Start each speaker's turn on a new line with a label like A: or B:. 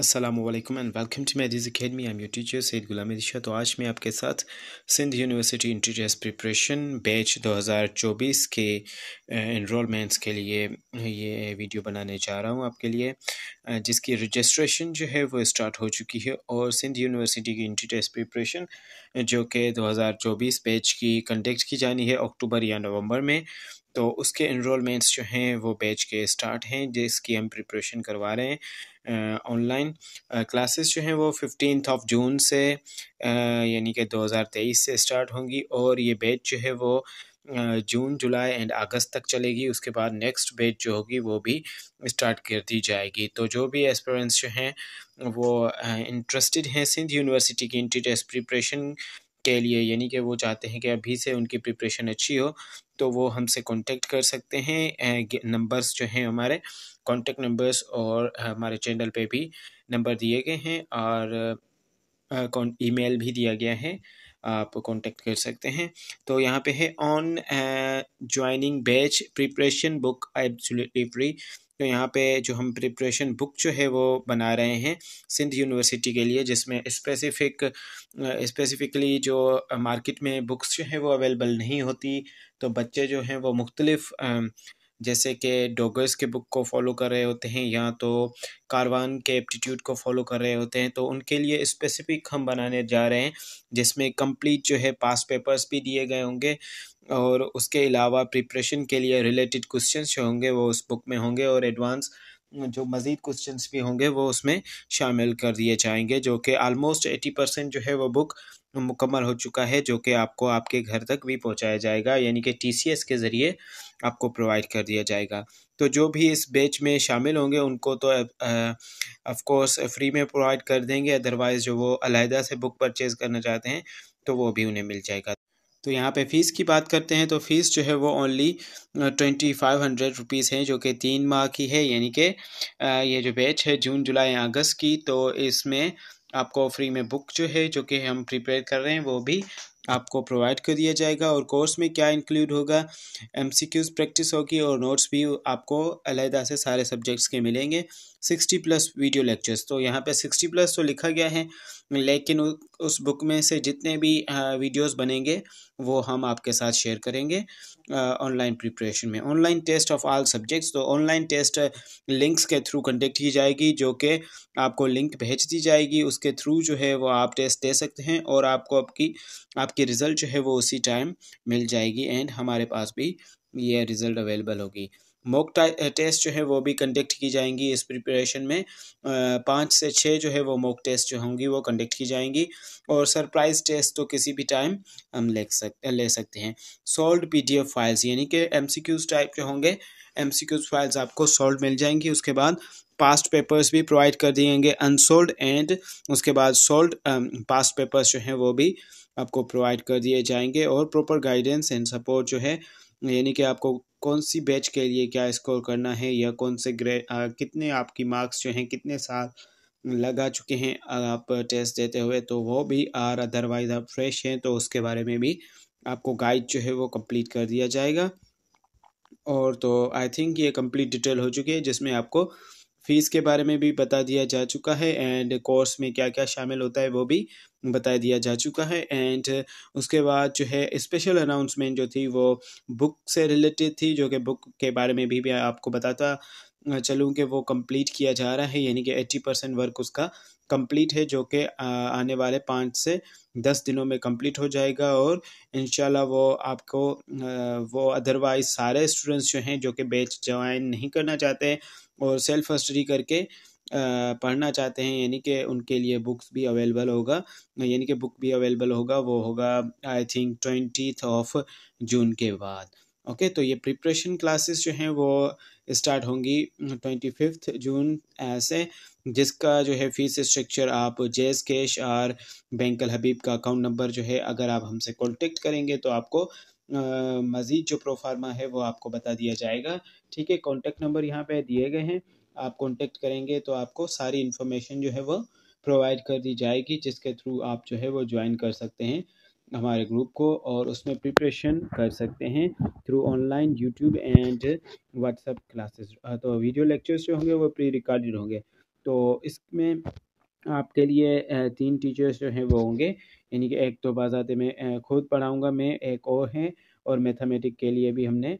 A: Aslam and welcome to मैदिज academy I am you teacher Syed Ghulam दिशा तो आज मैं आपके साथ Sindh university entry test preparation batch 2024 के इनमेंट्स के लिए ये वीडियो बनाने जा रहा हूँ आपके लिए जिसकी रजिस्ट्रेशन जो है वो स्टार्ट हो चुकी है और सिंध यूनिवर्सिटी की इंट्री टेस्ट प्रिपरेशन जो कि 2024 बैच की कंडक्ट की जानी है अक्टूबर या नवम्बर में तो उसके इनमेंट्स जो हैं वो बैच के स्टार्ट हैं जिसकी हम प्रिपरेशन करवा रहे हैं ऑनलाइन क्लासेस जो हैं वो फिफ्टीन ऑफ जून से यानी कि 2023 से स्टार्ट होंगी और ये बैच जो है वो जून जुलाई एंड अगस्त तक चलेगी उसके बाद नेक्स्ट बैच जो होगी वो भी स्टार्ट कर दी जाएगी तो जो भी एस्पिरेंट्स जो हैं वो इंटरेस्टेड हैं सिंध यूनिवर्सिटी की इंटी टेस्ट प्रिपरेशन के लिए यानी कि वो चाहते हैं कि अभी से उनकी प्रिपरेशन अच्छी हो तो वो हमसे कांटेक्ट कर सकते हैं नंबर्स जो हैं हमारे कांटेक्ट नंबर्स और हमारे चैनल पे भी नंबर दिए गए हैं और ईमेल भी दिया गया है आप कांटेक्ट कर सकते हैं तो यहाँ पे है on joining batch preparation book absolutely free तो यहाँ पे जो हम प्रिपरेशन बुक जो है वो बना रहे हैं सिंध यूनिवर्सिटी के लिए जिसमें स्पेसिफिक स्पेसिफिकली uh, जो मार्केट uh, में बुक्स जो हैं वो अवेलेबल नहीं होती तो बच्चे जो हैं वो मुख्तलिफ़ um, जैसे कि डोगर्स के बुक को फॉलो कर रहे होते हैं या तो कारवान के एप्टीट्यूड को फॉलो कर रहे होते हैं तो उनके लिए स्पेसिफिक हम बनाने जा रहे हैं जिसमें कंप्लीट जो है पास पेपर्स भी दिए गए होंगे और उसके अलावा प्रिपरेशन के लिए रिलेटेड क्वेश्चन जो होंगे वो उस बुक में होंगे और एडवांस जो मज़ीद क्वेश्चन भी होंगे वो उसमें शामिल कर दिए जाएंगे जो कि आलमोस्ट एटी परसेंट जो है वो बुक मुकम्मल हो चुका है जो कि आपको आपके घर तक भी पहुंचाया जाएगा यानी कि टी के ज़रिए आपको प्रोवाइड कर दिया जाएगा तो जो भी इस बैच में शामिल होंगे उनको तो कोर्स फ्री में प्रोवाइड कर देंगे अदरवाइज़ जो वो अलहदा से बुक परचेज़ करना चाहते हैं तो वो भी उन्हें मिल जाएगा तो यहाँ पे फ़ीस की बात करते हैं तो फ़ीस जो है वो only twenty five hundred rupees हैं जो कि तीन माह की है यानी कि ये जो बैच है जून जुलाई अगस्त की तो इसमें आपको फ्री में बुक जो है जो कि हम प्रिपेयर कर रहे हैं वो भी आपको प्रोवाइड कर दिया जाएगा और कोर्स में क्या इंक्लूड होगा एमसीक्यूज प्रैक्टिस होगी और नोट्स भी आपको अलहदा से सारे सब्जेक्ट्स के मिलेंगे सिक्सटी प्लस वीडियो लेक्चर्स तो यहाँ पे सिक्सटी प्लस तो लिखा गया है लेकिन उस बुक में से जितने भी वीडियोस बनेंगे वो हम आपके साथ शेयर करेंगे ऑनलाइन प्रिपरेशन में online test of all subjects तो ऑनलाइन टेस्ट लिंक्स के थ्रू कंडक्ट की जाएगी जो कि आपको लिंक भेज दी जाएगी उसके थ्रू जो है वो आप टेस्ट दे सकते हैं और आपको आपकी आपकी रिज़ल्ट जो है वो उसी टाइम मिल जाएगी एंड हमारे पास भी ये रिज़ल्ट अवेलेबल होगी मॉक टेस्ट eh, जो है वो भी कंडक्ट की जाएंगी इस प्रिपरेशन में पाँच से छः जो है वो मॉक टेस्ट जो होंगी वो कंडक्ट की जाएंगी और सरप्राइज टेस्ट तो किसी भी टाइम हम ले सकते ले सकते हैं सॉल्ड पीडीएफ फाइल्स यानी कि एमसीक्यूज टाइप जो होंगे एमसीक्यूज फाइल्स आपको सोल्ड मिल जाएंगी उसके बाद पास्ट पेपर्स भी प्रोवाइड कर देंगे अनसोल्ड एंड उसके बाद सोल्ड पास्ट पेपर्स जो हैं वो भी आपको प्रोवाइड कर दिए जाएंगे और प्रॉपर गाइडेंस एंड सपोर्ट जो है यानी कि आपको कौन सी बैच के लिए क्या स्कोर करना है या कौन से ग्रे आ, कितने आपकी मार्क्स जो हैं कितने साल लगा चुके हैं आप टेस्ट देते हुए तो वो भी आर अदरवाइज आप फ्रेश हैं तो उसके बारे में भी आपको गाइड जो है वो कंप्लीट कर दिया जाएगा और तो आई थिंक ये कंप्लीट डिटेल हो चुकी है जिसमें आपको फ़ीस के बारे में भी बता दिया जा चुका है एंड कोर्स में क्या क्या शामिल होता है वो भी बता दिया जा चुका है एंड उसके बाद जो है स्पेशल अनाउंसमेंट जो थी वो बुक से रिलेटेड थी जो कि बुक के बारे में भी, भी आपको बताता चलूँ कि वो कंप्लीट किया जा रहा है यानी कि एट्टी परसेंट वर्क उसका कंप्लीट है जो कि आने वाले पाँच से दस दिनों में कंप्लीट हो जाएगा और इन वो आपको वो अदरवाइज सारे स्टूडेंट्स जो हैं जो कि बैच ज्वाइन नहीं करना चाहते और सेल्फ स्टडी करके पढ़ना चाहते हैं यानी कि उनके लिए बुक्स भी अवेलेबल होगा यानी कि बुक भी अवेलेबल होगा वो होगा I think twenty of June के बाद ओके तो ये प्रिपरेशन क्लासेस जो हैं वो स्टार्ट होंगी ट्वेंटी फिफ्थ जून से जिसका जो है फीस स्ट्रक्चर आप जेस कैश और बैंकल हबीब का अकाउंट नंबर जो है अगर आप हमसे कॉन्टेक्ट करेंगे तो आपको मज़ीद जो प्रोफार्मा है वो आपको बता दिया जाएगा ठीक है कॉन्टेक्ट नंबर यहाँ पे दिए गए हैं आप कॉन्टेक्ट करेंगे तो आपको सारी इन्फॉर्मेशन जो है वो प्रोवाइड कर दी जाएगी जिसके थ्रू आप जो है वो ज्वाइन कर सकते हैं हमारे ग्रुप को और उसमें प्रिपरेशन कर सकते हैं through online YouTube and WhatsApp classes तो वीडियो लेक्चर्स जो होंगे वो प्री रिकॉर्डेड होंगे तो इसमें आपके लिए तीन टीचर्स जो हैं वो होंगे यानी कि एक तो बाज़ाते में खुद पढ़ाऊँगा मैं एक और हैं और मैथमेटिक के लिए भी हमने